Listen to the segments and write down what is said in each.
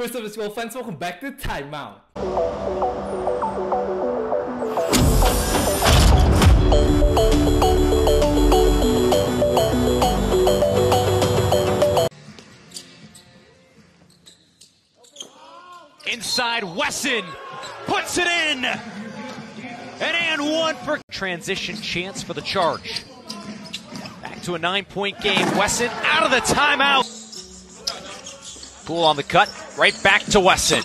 What's up, it's your fans. Welcome back to Timeout. Inside, Wesson puts it in. And and one for transition chance for the charge. Back to a nine-point game. Wesson out of the timeout. Pool on the cut, Right back to Wesson.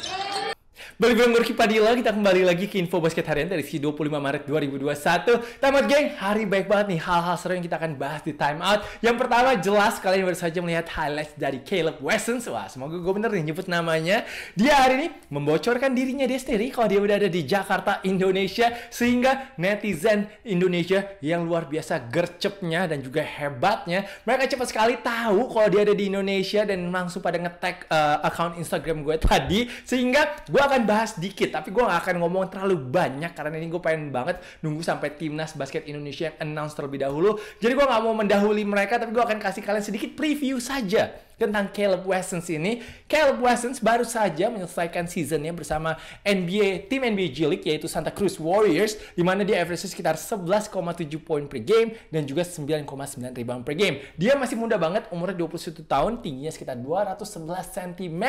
Balik bareng Gorky Padilla, kita kembali lagi ke info basket harian dari si 25 Maret 2021. Tamat geng, hari baik banget nih hal-hal seru yang kita akan bahas di time out. Yang pertama jelas kalian baru saja melihat highlights dari Caleb Wesson Wah, semoga gue bener nih nyebut namanya. Dia hari ini membocorkan dirinya dia sendiri kalau dia udah ada di Jakarta, Indonesia. Sehingga netizen Indonesia yang luar biasa gercepnya dan juga hebatnya. Mereka cepat sekali tahu kalau dia ada di Indonesia dan langsung pada ngetek uh, account Instagram gue tadi. Sehingga gue akan bahas dikit, tapi gue gak akan ngomong terlalu banyak karena ini gue pengen banget nunggu sampai timnas basket Indonesia yang announce terlebih dahulu. Jadi gue gak mau mendahului mereka, tapi gue akan kasih kalian sedikit preview saja tentang Caleb Wessons ini. Caleb Wessons baru saja menyelesaikan seasonnya bersama NBA tim NBA G League yaitu Santa Cruz Warriors di mana dia average sekitar 11,7 poin per game dan juga 9,9 rebound per game. Dia masih muda banget, umurnya 21 tahun, tingginya sekitar 211 cm.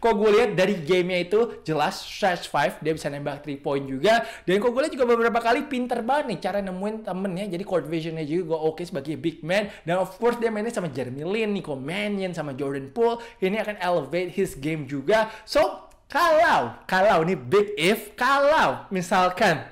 Kok gue lihat dari gamenya itu jelas stretch 5, dia bisa nembak 3 point juga. Dan kok gue lihat juga beberapa kali pinter banget nih cara nemuin temennya, jadi court visionnya juga gue oke okay sebagai big man. Dan of course dia mainnya sama Jeremy Lin, Nico Mannion, Pippen sama Jordan Poole ini akan elevate his game juga so kalau kalau nih big if kalau misalkan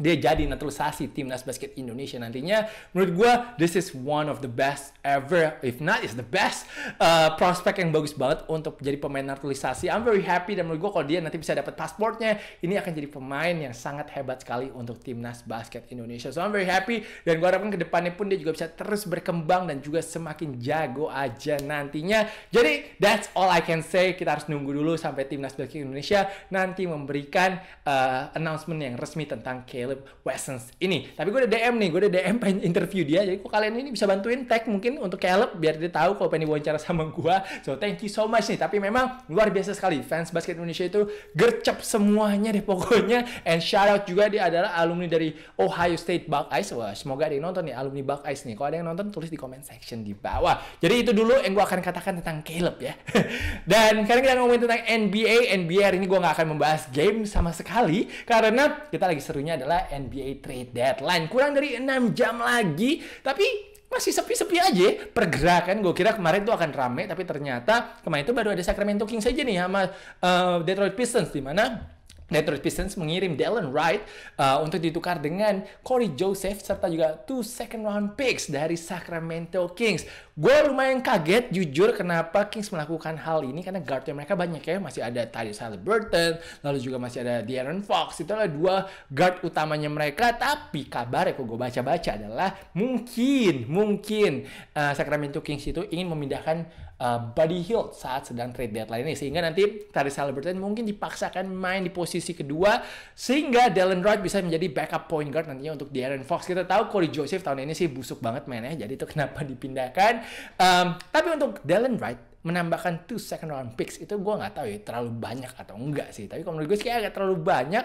dia jadi naturalisasi timnas basket Indonesia nantinya. Menurut gue, this is one of the best ever, if not is the best uh, prospek yang bagus banget untuk jadi pemain naturalisasi. I'm very happy dan menurut gue kalau dia nanti bisa dapat pasportnya, ini akan jadi pemain yang sangat hebat sekali untuk timnas basket Indonesia. So I'm very happy dan gue harapkan kedepannya pun dia juga bisa terus berkembang dan juga semakin jago aja nantinya. Jadi that's all I can say. Kita harus nunggu dulu sampai timnas basket Indonesia nanti memberikan uh, announcement yang resmi tentang Caleb Philip Wessons ini. Tapi gue udah DM nih, gue udah DM pengen interview dia. Jadi kok kalian ini bisa bantuin tag mungkin untuk Caleb biar dia tahu kalau pengen wawancara sama gue. So thank you so much nih. Tapi memang luar biasa sekali fans basket Indonesia itu gercep semuanya deh pokoknya. And shout out juga dia adalah alumni dari Ohio State Buckeyes. Wah semoga ada yang nonton nih alumni Buckeyes nih. Kalau ada yang nonton tulis di comment section di bawah. Jadi itu dulu yang gue akan katakan tentang Caleb ya. Dan sekarang kita ngomongin tentang NBA. NBA hari ini gue gak akan membahas game sama sekali karena kita lagi serunya adalah NBA trade deadline. Kurang dari 6 jam lagi, tapi masih sepi-sepi aja pergerakan. Gue kira kemarin itu akan rame, tapi ternyata kemarin itu baru ada Sacramento Kings aja nih sama uh, Detroit Pistons, di mana Detroit Pistons mengirim Dallin Wright uh, untuk ditukar dengan Corey Joseph serta juga two second round picks dari Sacramento Kings. Gue lumayan kaget jujur kenapa Kings melakukan hal ini karena guardnya mereka banyak ya masih ada Tyrese Halliburton lalu juga masih ada De'Aaron Fox itu adalah dua guard utamanya mereka tapi kabar yang gue baca-baca adalah mungkin mungkin uh, Sacramento Kings itu ingin memindahkan uh, body heal saat sedang trade deadline ini sehingga nanti Tari Halliburton mungkin dipaksakan main di posisi kedua sehingga Dylan Wright bisa menjadi backup point guard nantinya untuk Darren Fox kita tahu Corey Joseph tahun ini sih busuk banget mainnya jadi itu kenapa dipindahkan um, tapi untuk Dylan Wright menambahkan two second round picks itu gue nggak tahu ya terlalu banyak atau enggak sih tapi kalau menurut gue sih agak terlalu banyak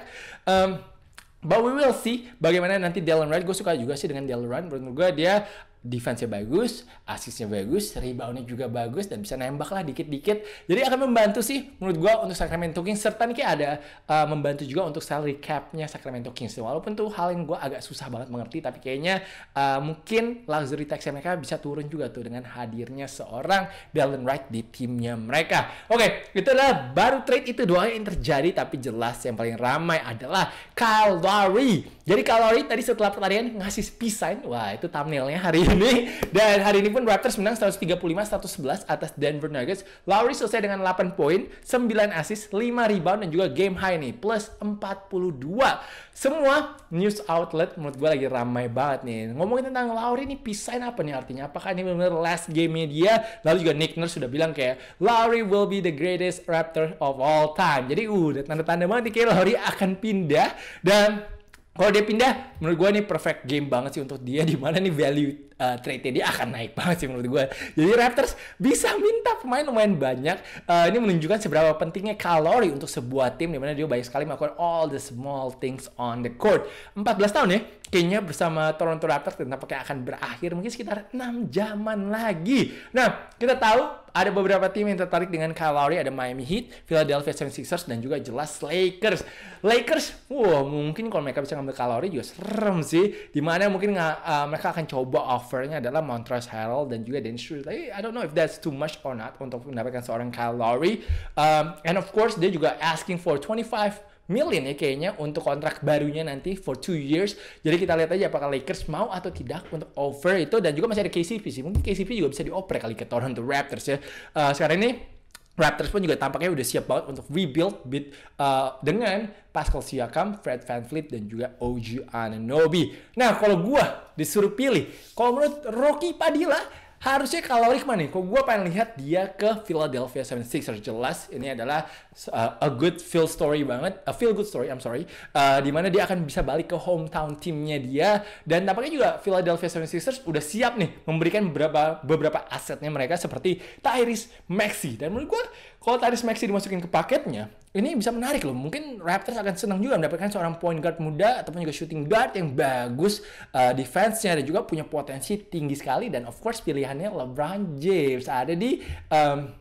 um, But we will see bagaimana nanti Dylan Wright. Gue suka juga sih dengan Dylan Wright. Menurut gue dia defense-nya bagus, assist-nya bagus, rebound-nya juga bagus, dan bisa nembak lah dikit-dikit. Jadi akan membantu sih menurut gue untuk Sacramento Kings, serta nih ada uh, membantu juga untuk salary cap-nya Sacramento Kings. Walaupun tuh hal yang gue agak susah banget mengerti, tapi kayaknya uh, mungkin luxury tax mereka bisa turun juga tuh dengan hadirnya seorang Dallin Wright di timnya mereka. Oke, okay, itu adalah baru trade itu doang yang terjadi, tapi jelas yang paling ramai adalah Kyle Lowry. Jadi Kyle Lowry tadi setelah pertandingan ngasih peace sign, wah itu thumbnailnya hari ini ini dan hari ini pun Raptors menang 135-111 atas Denver Nuggets. Lowry selesai dengan 8 poin, 9 assist, 5 rebound dan juga game high nih plus 42. Semua news outlet menurut gue lagi ramai banget nih. Ngomongin tentang Lowry nih pisahin apa nih artinya? Apakah ini benar-benar last game dia? Lalu juga Nick Nurse sudah bilang kayak Lowry will be the greatest Raptor of all time. Jadi uh, udah tanda-tanda banget nih kayak Lowry akan pindah dan kalau dia pindah, menurut gue nih perfect game banget sih untuk dia Dimana nih value uh, eh, trade dia akan naik banget sih menurut gue. Jadi Raptors bisa minta pemain-pemain banyak. Uh, ini menunjukkan seberapa pentingnya kalori untuk sebuah tim di mana dia banyak sekali melakukan all the small things on the court. 14 tahun ya, kayaknya bersama Toronto Raptors dan tampaknya akan berakhir mungkin sekitar 6 jaman lagi. Nah, kita tahu ada beberapa tim yang tertarik dengan Kyle Lowry, ada Miami Heat, Philadelphia 76ers, dan juga jelas Lakers. Lakers, wow, mungkin kalau mereka bisa ngambil Kyle Lowry juga serem sih. Dimana mungkin uh, mereka akan coba off covernya adalah Montrose Harrell dan juga Dennis Schroeder. Tapi I don't know if that's too much or not untuk mendapatkan seorang Kyle Lowry. Um, and of course dia juga asking for 25 million ya kayaknya untuk kontrak barunya nanti for two years. Jadi kita lihat aja apakah Lakers mau atau tidak untuk over itu dan juga masih ada KCP sih. Mungkin KCP juga bisa dioper kali ke Toronto Raptors ya. Uh, sekarang ini Raptors pun juga tampaknya udah siap banget untuk rebuild with, uh, dengan Pascal Siakam, Fred VanVleet dan juga OG Ananobi. Nah, kalau gua disuruh pilih, kalau menurut Rocky Padilla Harusnya kalau Rickman nih, kok gue pengen lihat dia ke Philadelphia 76ers. Jelas ini adalah uh, a good feel story banget, a feel good story, I'm sorry. Uh, dimana dia akan bisa balik ke hometown timnya dia. Dan tampaknya juga Philadelphia 76ers udah siap nih memberikan beberapa, beberapa asetnya mereka seperti Tyrese Maxey. Dan menurut gue kalau Taris Maxi dimasukin ke paketnya, ini bisa menarik loh. Mungkin Raptors akan senang juga mendapatkan seorang point guard muda ataupun juga shooting guard yang bagus uh, defense-nya dan juga punya potensi tinggi sekali dan of course pilihannya LeBron James ada di um,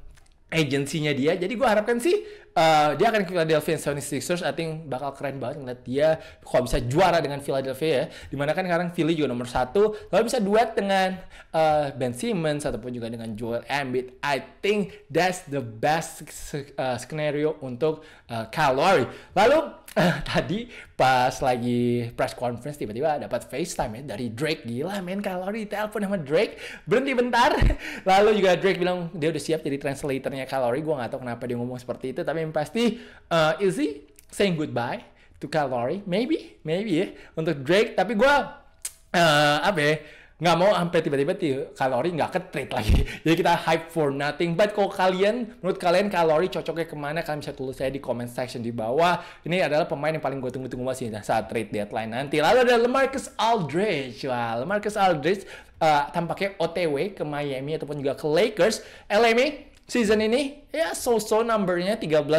agensinya dia. Jadi gue harapkan sih uh, dia akan ke Philadelphia 76ers I think bakal keren banget ngeliat dia kok bisa juara dengan Philadelphia ya dimana kan sekarang Philly juga nomor satu lalu bisa duet dengan uh, Ben Simmons ataupun juga dengan Joel Embiid I think that's the best uh, scenario untuk uh, Kyle Lowry lalu uh, tadi pas lagi press conference tiba-tiba dapat FaceTime ya dari Drake gila men Lowry telepon sama Drake berhenti bentar lalu juga Drake bilang dia udah siap jadi translatornya Kalori gue nggak tahu kenapa dia ngomong seperti itu tapi yang pasti uh, Izzy saying goodbye to Calvary, maybe, maybe ya untuk Drake. Tapi gue uh, apa ya? nggak mau sampai tiba-tiba kalori nggak ketrit lagi. Jadi kita hype for nothing. But kalau kalian, menurut kalian kalori cocoknya kemana? Kalian bisa tulis saya di comment section di bawah. Ini adalah pemain yang paling gue tunggu-tunggu masih nah, saat trade deadline nanti. Lalu ada LeMarcus Aldridge. Wah, LeMarcus Aldridge uh, tampaknya OTW ke Miami ataupun juga ke Lakers. LMA Season ini ya so-so numbernya 13,7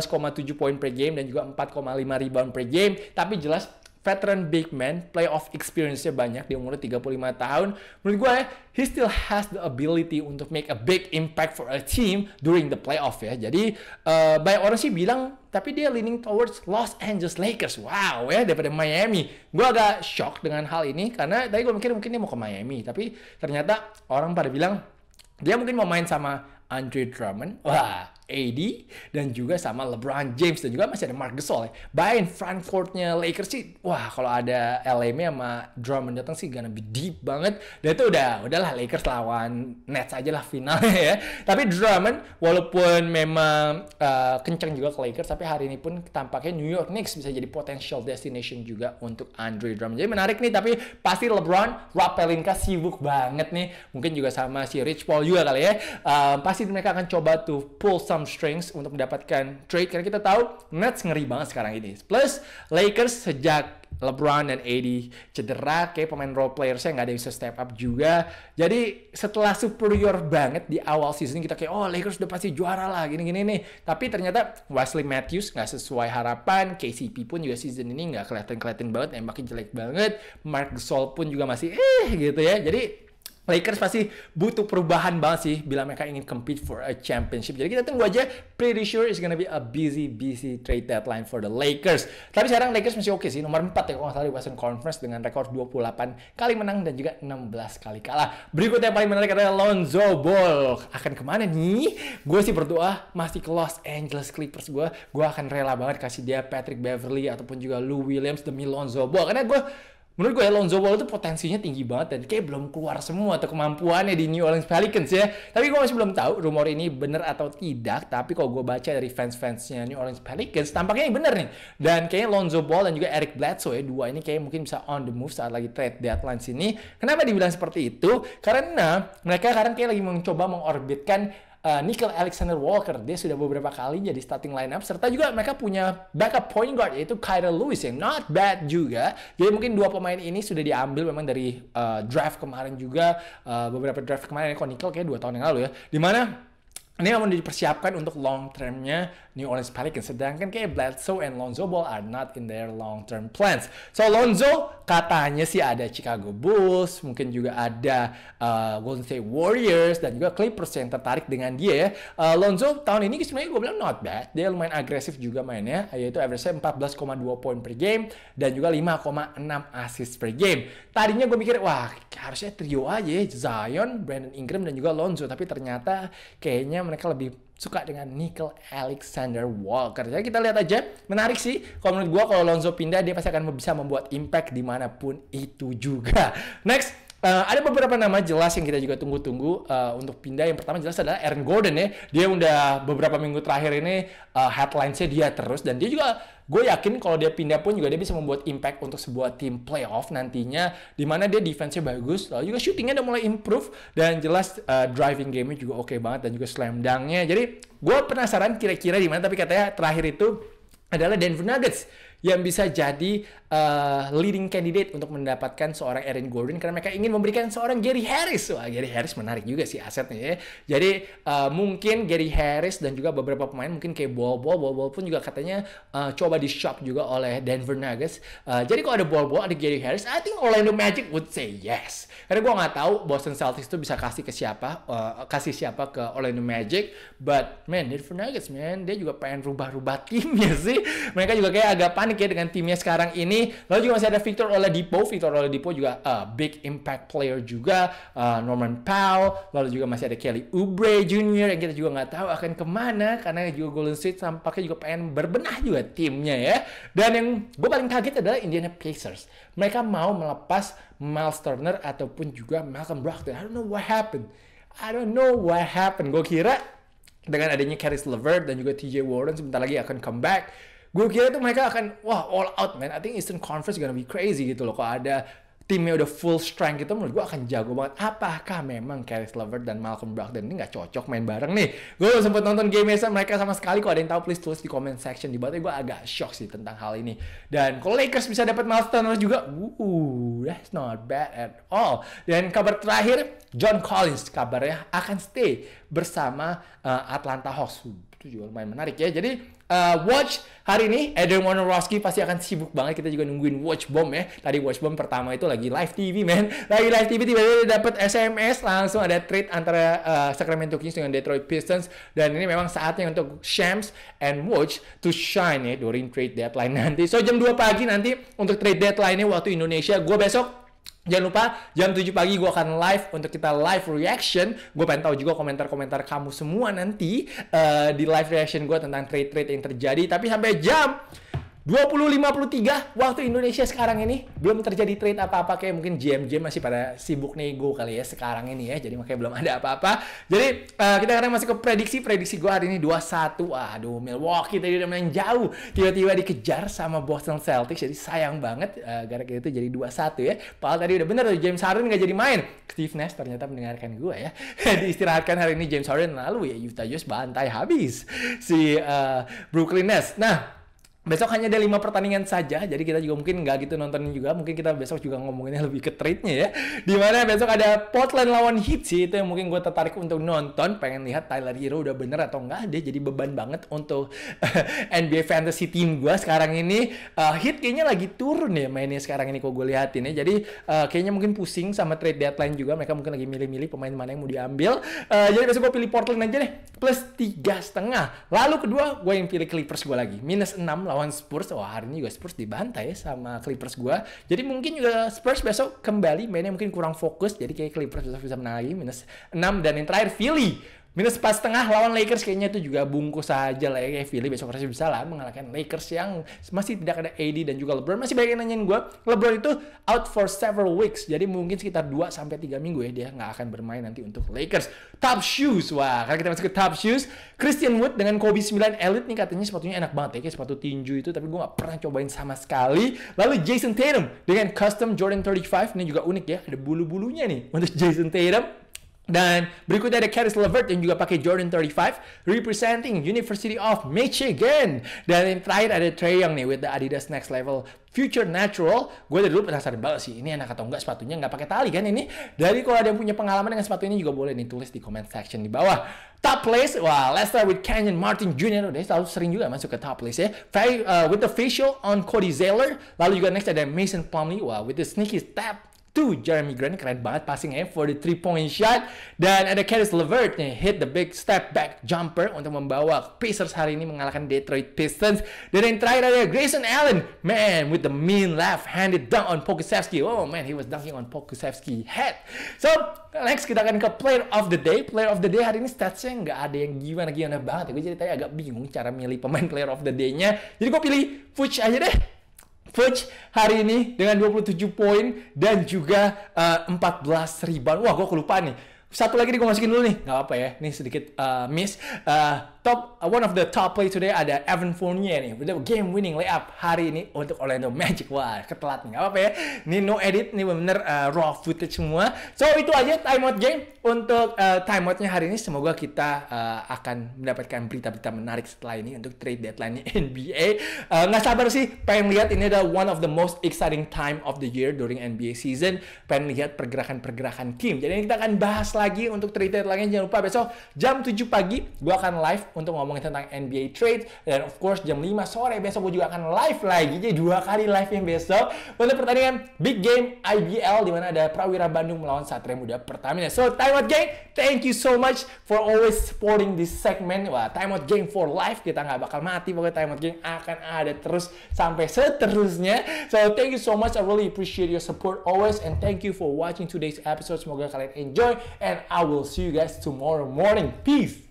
poin per game dan juga 4,5 rebound per game. Tapi jelas veteran big man, playoff experience-nya banyak di umur 35 tahun. Menurut gue, ya, he still has the ability untuk make a big impact for a team during the playoff ya. Jadi, uh, banyak orang sih bilang, tapi dia leaning towards Los Angeles Lakers. Wow ya, daripada Miami. Gue agak shock dengan hal ini, karena tadi gue mikir mungkin dia mau ke Miami. Tapi ternyata orang pada bilang, dia mungkin mau main sama Andre Drummond. Wah, AD dan juga sama LeBron James dan juga masih ada Mark Gasol ya. Bayangin Frankfurtnya Lakers sih, wah kalau ada LM sama Drummond datang sih gonna be deep banget. Dan itu udah, udahlah Lakers lawan Nets aja lah finalnya ya. Tapi Drummond walaupun memang uh, kenceng juga ke Lakers, tapi hari ini pun tampaknya New York Knicks bisa jadi potential destination juga untuk Andre Drummond. Jadi menarik nih, tapi pasti LeBron, Rob Pelinka sibuk banget nih. Mungkin juga sama si Rich Paul juga kali ya. Uh, pasti mereka akan coba tuh pull some strengths untuk mendapatkan trade karena kita tahu Nets ngeri banget sekarang ini. Plus Lakers sejak LeBron dan AD cedera, kayak pemain role player saya nggak ada yang bisa step up juga. Jadi setelah superior banget di awal season kita kayak oh Lakers udah pasti juara lah gini-gini nih. Tapi ternyata Wesley Matthews nggak sesuai harapan, KCP pun juga season ini nggak kelihatan kelihatan banget, makin jelek banget, Mark Gasol pun juga masih eh gitu ya. Jadi Lakers pasti butuh perubahan banget sih bila mereka ingin compete for a championship. Jadi kita tunggu aja. Pretty sure it's gonna be a busy, busy trade deadline for the Lakers. Tapi sekarang Lakers masih oke okay sih. Nomor 4 ya kalau nggak salah di Western Conference dengan rekor 28 kali menang dan juga 16 kali kalah. Berikutnya yang paling menarik adalah Lonzo Ball. Akan kemana nih? Gue sih berdoa masih ke Los Angeles Clippers gue. Gue akan rela banget kasih dia Patrick Beverly ataupun juga Lou Williams demi Lonzo Ball. Karena gue menurut gue Lonzo Ball itu potensinya tinggi banget dan kayak belum keluar semua atau kemampuannya di New Orleans Pelicans ya. Tapi gue masih belum tahu rumor ini bener atau tidak. Tapi kalau gue baca dari fans-fansnya New Orleans Pelicans, tampaknya ini bener nih. Dan kayaknya Lonzo Ball dan juga Eric Bledsoe ya, dua ini kayak mungkin bisa on the move saat lagi trade deadline sini. Kenapa dibilang seperti itu? Karena mereka sekarang kayak lagi mencoba mengorbitkan uh, Nickel Alexander Walker dia sudah beberapa kali jadi starting lineup serta juga mereka punya backup point guard yaitu Kyra Lewis yang not bad juga jadi mungkin dua pemain ini sudah diambil memang dari uh, draft kemarin juga uh, beberapa draft kemarin ya, kok Nickel kayak dua tahun yang lalu ya dimana ini mau dipersiapkan untuk long termnya New Orleans Pelicans. Sedangkan kayak Bledsoe and Lonzo Ball are not in their long term plans. So Lonzo katanya sih ada Chicago Bulls, mungkin juga ada uh, Golden State Warriors dan juga Clippers yang tertarik dengan dia ya. Uh, Lonzo tahun ini sebenarnya gue bilang not bad. Dia lumayan agresif juga mainnya, yaitu average-nya 14,2 poin per game dan juga 5,6 assist per game. Tadinya gue mikir, wah harusnya trio aja ya, Zion, Brandon Ingram dan juga Lonzo. Tapi ternyata kayaknya mereka lebih suka dengan Nickel Alexander Walker. Jadi kita lihat aja, menarik sih. Kalau menurut gue kalau Lonzo pindah dia pasti akan bisa membuat impact dimanapun itu juga. Next, Uh, ada beberapa nama jelas yang kita juga tunggu-tunggu uh, untuk pindah. Yang pertama jelas adalah Aaron Gordon ya. Dia udah beberapa minggu terakhir ini uh, eh, nya dia terus dan dia juga gue yakin kalau dia pindah pun juga dia bisa membuat impact untuk sebuah tim playoff nantinya Dimana dia defense-nya bagus lalu juga shooting-nya udah mulai improve dan jelas uh, driving game-nya juga oke okay banget dan juga slam dunk-nya jadi gue penasaran kira-kira dimana. tapi katanya terakhir itu adalah Denver Nuggets yang bisa jadi uh, leading candidate untuk mendapatkan seorang Aaron Gordon karena mereka ingin memberikan seorang Gary Harris. Wah, Gary Harris menarik juga sih asetnya ya. Jadi uh, mungkin Gary Harris dan juga beberapa pemain mungkin kayak Bobo, Bobo pun juga katanya uh, coba di shop juga oleh Denver Nuggets. Uh, jadi kalau ada Bobo, ada Gary Harris, I think Orlando Magic would say yes. Karena gue nggak tahu Boston Celtics itu bisa kasih ke siapa, uh, kasih siapa ke Orlando Magic, but man, Denver Nuggets man, dia juga pengen rubah-rubah timnya sih. Mereka juga kayak agak panik ya dengan timnya sekarang ini. Lalu juga masih ada Victor Oladipo. Victor Oladipo juga uh, big impact player juga. Uh, Norman Powell. Lalu juga masih ada Kelly Oubre Jr. yang kita juga nggak tahu akan kemana. Karena juga Golden State tampaknya juga pengen berbenah juga timnya ya. Dan yang gue paling kaget adalah Indiana Pacers. Mereka mau melepas Miles Turner ataupun juga Malcolm Brogdon. I don't know what happened. I don't know what happened. Gue kira dengan adanya Caris LeVert dan juga TJ Warren sebentar lagi akan comeback Gue kira tuh mereka akan wah all out man. I think Eastern Conference gonna be crazy gitu loh. Kalau ada timnya udah full strength gitu menurut gue akan jago banget. Apakah memang Caris Levert dan Malcolm Brogdon ini nggak cocok main bareng nih? Gue belum sempet nonton game mereka sama sekali. Kalau ada yang tahu please tulis di comment section di bawah. Gue agak shock sih tentang hal ini. Dan kalau Lakers bisa dapat Miles Turner juga, uh, that's not bad at all. Dan kabar terakhir, John Collins kabarnya akan stay bersama uh, Atlanta Hawks. Itu juga lumayan menarik ya. Jadi uh, watch hari ini Adrian Wojnarowski pasti akan sibuk banget. Kita juga nungguin Watch Bomb ya. Tadi Watch Bomb pertama itu lagi live TV, man, Lagi live TV tiba-tiba dapat SMS langsung ada trade antara uh, Sacramento Kings dengan Detroit Pistons dan ini memang saatnya untuk Shams and Watch to shine ya during trade deadline nanti. So jam 2 pagi nanti untuk trade deadline-nya waktu Indonesia. Gue besok Jangan lupa jam 7 pagi gue akan live untuk kita live reaction. Gue pengen tahu juga komentar-komentar kamu semua nanti uh, di live reaction gue tentang trade-trade yang terjadi. Tapi sampai jam 20.53 waktu Indonesia sekarang ini belum terjadi trade apa-apa kayak mungkin GM GM masih pada sibuk nego kali ya sekarang ini ya jadi makanya belum ada apa-apa jadi uh, kita sekarang masih ke prediksi prediksi gue hari ini 2-1 aduh Milwaukee tadi udah main jauh tiba-tiba dikejar sama Boston Celtics jadi sayang banget uh, gara-gara itu jadi 2-1 ya Paul tadi udah bener James Harden gak jadi main Steve Nash ternyata mendengarkan gue ya diistirahatkan hari ini James Harden lalu ya Utah Jazz bantai habis si uh, Brooklyn Nets nah besok hanya ada lima pertandingan saja jadi kita juga mungkin nggak gitu nontonin juga mungkin kita besok juga ngomonginnya lebih ke trade-nya ya dimana besok ada Portland lawan Heat sih itu yang mungkin gue tertarik untuk nonton pengen lihat Tyler Hero udah bener atau nggak dia jadi beban banget untuk NBA Fantasy Team gue sekarang ini uh, Heat kayaknya lagi turun ya mainnya sekarang ini kok gue lihatin ya jadi uh, kayaknya mungkin pusing sama trade deadline juga mereka mungkin lagi milih-milih pemain mana yang mau diambil uh, jadi besok gue pilih Portland aja deh plus tiga setengah lalu kedua gue yang pilih Clippers gue lagi minus enam lawan Spurs. Wah, hari ini juga Spurs dibantai ya sama Clippers gue. Jadi mungkin juga Spurs besok kembali mainnya mungkin kurang fokus. Jadi kayak Clippers besok bisa menang lagi minus 6 dan yang terakhir Philly Minus pas setengah lawan Lakers kayaknya itu juga bungkus aja lah ya. kayak Philly besok harus bisa lah mengalahkan Lakers yang masih tidak ada AD dan juga LeBron. Masih banyak yang nanyain gue, LeBron itu out for several weeks. Jadi mungkin sekitar 2 sampai tiga minggu ya dia nggak akan bermain nanti untuk Lakers. Top shoes. Wah, kalau kita masuk ke top shoes, Christian Wood dengan Kobe 9 Elite nih katanya sepatunya enak banget ya. Kayak sepatu tinju itu tapi gue nggak pernah cobain sama sekali. Lalu Jason Tatum dengan custom Jordan 35 ini juga unik ya. Ada bulu-bulunya nih untuk Jason Tatum. Dan berikutnya ada Caris Levert yang juga pakai Jordan 35 representing University of Michigan. Dan yang terakhir ada Trey Young nih with the Adidas Next Level Future Natural. Gue dari dulu penasaran banget sih ini enak atau enggak sepatunya nggak pakai tali kan ini. Dari kalau ada yang punya pengalaman dengan sepatu ini juga boleh nih tulis di comment section di bawah. Top place, wah wow, let's start with Canyon Martin Jr. Udah selalu sering juga masuk ke top place ya. Very, uh, with the facial on Cody Zeller. Lalu juga next ada Mason Plumlee, wah wow, with the sneaky step Tuh, Jeremy Grant keren banget passingnya for the three point shot. Dan ada Caris LeVert yang hit the big step back jumper untuk membawa Pacers hari ini mengalahkan Detroit Pistons. Dan yang terakhir ada Grayson Allen. Man, with the mean left-handed dunk on Pokusevski. Oh man, he was dunking on Pokusevski head. So, next kita akan ke player of the day. Player of the day hari ini statsnya nggak ada yang gimana-gimana banget. Gue jadi tadi agak bingung cara milih pemain player of the day-nya. Jadi gue pilih Fuchs aja deh. Fudge hari ini dengan 27 poin dan juga uh, 14 ribuan. Wah, gue kelupaan nih. Satu lagi nih gue masukin dulu nih. Gak apa ya. Ini sedikit uh, miss. Uh, top uh, one of the top play today ada Evan Fournier nih. Udah game winning layup hari ini untuk Orlando Magic. Wah, ketelat nih. apa-apa ya. Ini no edit, ini bener uh, raw footage semua. So itu aja timeout game untuk uh, timeoutnya hari ini. Semoga kita uh, akan mendapatkan berita-berita menarik setelah ini untuk trade deadline NBA. Uh, sabar sih, pengen lihat ini adalah one of the most exciting time of the year during NBA season. Pengen lihat pergerakan-pergerakan tim. Jadi ini kita akan bahas lagi untuk trade deadline. Jangan lupa besok jam 7 pagi gua akan live untuk ngomongin tentang NBA trade dan of course jam 5 sore besok gue juga akan live lagi jadi dua kali live yang besok untuk pertandingan big game IBL di mana ada Prawira Bandung melawan Satria Muda Pertamina. So time out gang, thank you so much for always supporting this segment. Wah time out gang for life kita nggak bakal mati pokoknya time out gang akan ada terus sampai seterusnya. So thank you so much, I really appreciate your support always and thank you for watching today's episode. Semoga kalian enjoy and I will see you guys tomorrow morning. Peace.